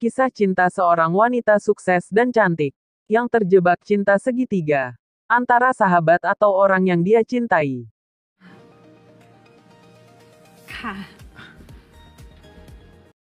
Kisah cinta seorang wanita sukses dan cantik yang terjebak cinta segitiga antara sahabat atau orang yang dia cintai.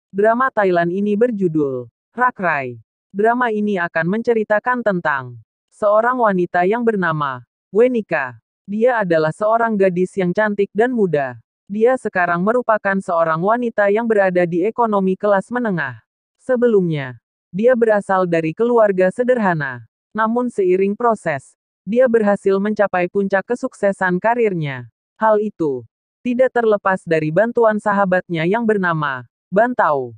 Drama Thailand ini berjudul Rakrai. Drama ini akan menceritakan tentang seorang wanita yang bernama Wenika. Dia adalah seorang gadis yang cantik dan muda. Dia sekarang merupakan seorang wanita yang berada di ekonomi kelas menengah. Sebelumnya, dia berasal dari keluarga sederhana. Namun seiring proses, dia berhasil mencapai puncak kesuksesan karirnya. Hal itu tidak terlepas dari bantuan sahabatnya yang bernama Bantau.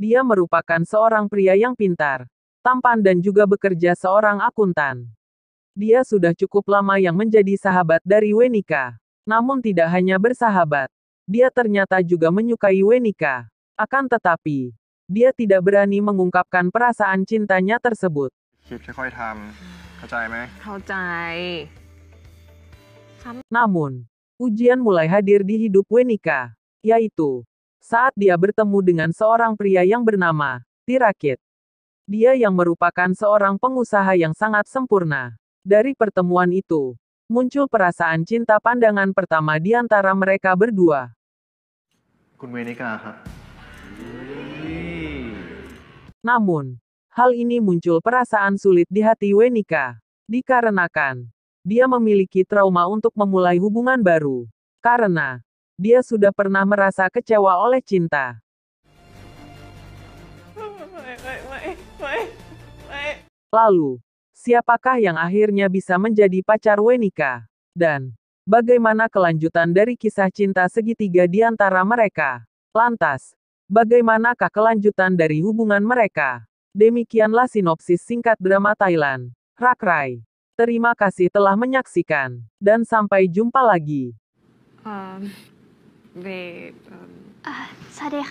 Dia merupakan seorang pria yang pintar, tampan dan juga bekerja seorang akuntan. Dia sudah cukup lama yang menjadi sahabat dari Wenika. Namun tidak hanya bersahabat, dia ternyata juga menyukai Wenika. Akan tetapi, dia tidak berani mengungkapkan perasaan cintanya tersebut. Namun, ujian mulai hadir di hidup Wenika, yaitu saat dia bertemu dengan seorang pria yang bernama Tirakit. Dia yang merupakan seorang pengusaha yang sangat sempurna. Dari pertemuan itu, muncul perasaan cinta pandangan pertama di antara mereka berdua. Namun, hal ini muncul perasaan sulit di hati Wenika. Dikarenakan, dia memiliki trauma untuk memulai hubungan baru. Karena, dia sudah pernah merasa kecewa oleh cinta. Lalu, siapakah yang akhirnya bisa menjadi pacar Wenika? Dan, bagaimana kelanjutan dari kisah cinta segitiga di antara mereka? Lantas, Bagaimanakah kelanjutan dari hubungan mereka? Demikianlah sinopsis singkat drama Thailand. Rakrai. Terima kasih telah menyaksikan. Dan sampai jumpa lagi. Um, babe, um... Uh,